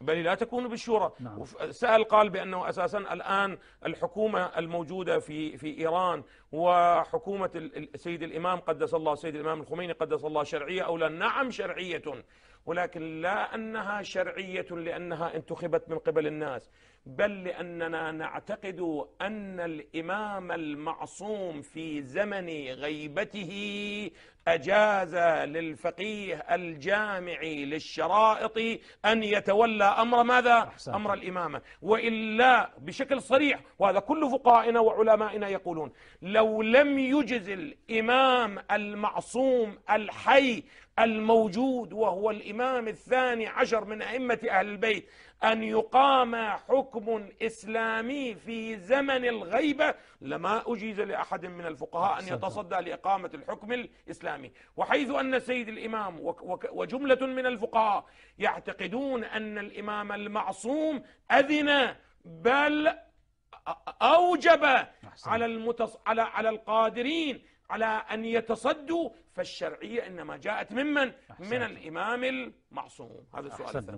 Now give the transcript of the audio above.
بل لا تكون بالشورى نعم. سأل قال بأنه أساسا الآن الحكومة الموجودة في في إيران وحكومة السيد الإمام قدس الله السيد الإمام الخميني قدس الله شرعية أو لا نعم شرعية ولكن لا أنها شرعية لأنها انتخبت من قبل الناس بل لأننا نعتقد أن الإمام المعصوم في زمن غيبته أجاز للفقيه الجامعي للشرائط أن يتولى أمر ماذا؟ أحسن. أمر الإمامة وإلا بشكل صريح وهذا كل فقهائنا وعلمائنا يقولون لو لم يجز الإمام المعصوم الحي الموجود وهو الإمام الثاني عشر من أئمة أهل البيت أن يقام حكم إسلامي في زمن الغيبة لما أجيز لأحد من الفقهاء أن يتصدى لإقامة الحكم الإسلامي الإمام وحيث أن سيد الإمام وجملة من الفقهاء يعتقدون أن الإمام المعصوم أذن بل أوجب على, المتص... على على القادرين على أن يتصدوا فالشرعية إنما جاءت ممن أحسن. من الإمام المعصوم هذا السؤال الثاني